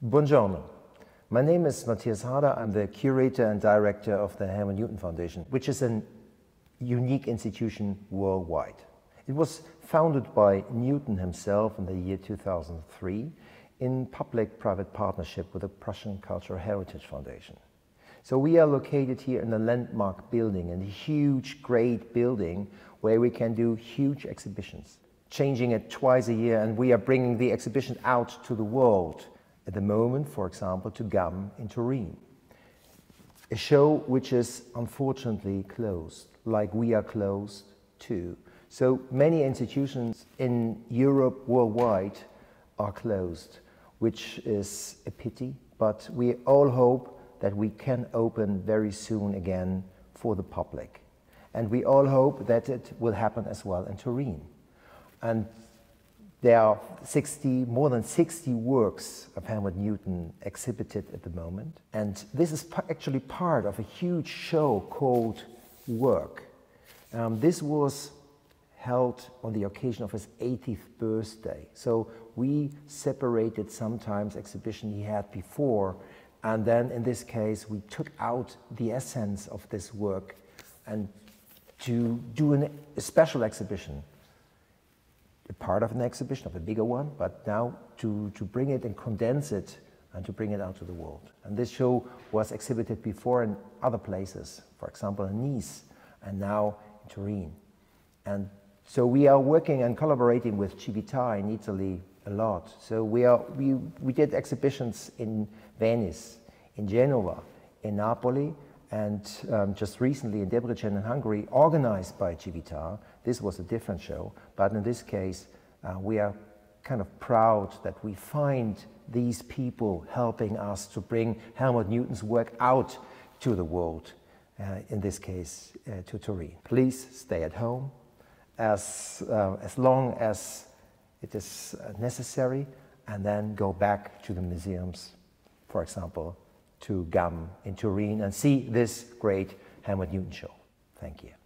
Buongiorno. My name is Matthias Harder. I'm the curator and director of the Hermann Newton Foundation, which is a unique institution worldwide. It was founded by Newton himself in the year 2003 in public-private partnership with the Prussian Cultural Heritage Foundation. So we are located here in a landmark building, in a huge, great building where we can do huge exhibitions, changing it twice a year, and we are bringing the exhibition out to the world at the moment, for example, to GAM in Turin. A show which is unfortunately closed, like we are closed too. So many institutions in Europe, worldwide, are closed, which is a pity, but we all hope that we can open very soon again for the public. And we all hope that it will happen as well in Turin. And there are 60, more than 60 works of Helmut Newton exhibited at the moment. And this is actually part of a huge show called Work. Um, this was held on the occasion of his 80th birthday. So we separated sometimes exhibition he had before. And then in this case, we took out the essence of this work and to do an, a special exhibition part of an exhibition, of a bigger one, but now to, to bring it and condense it and to bring it out to the world. And this show was exhibited before in other places, for example, in Nice and now in Turin. And so we are working and collaborating with Civita in Italy a lot. So we, are, we, we did exhibitions in Venice, in Genoa, in Napoli, and um, just recently in Debrecen in Hungary, organized by Civitar, this was a different show, but in this case, uh, we are kind of proud that we find these people helping us to bring Helmut Newton's work out to the world, uh, in this case, uh, to Turin. Please stay at home as, uh, as long as it is uh, necessary, and then go back to the museums, for example, to GAM in Turin and see this great Hamlet Newton show. Thank you.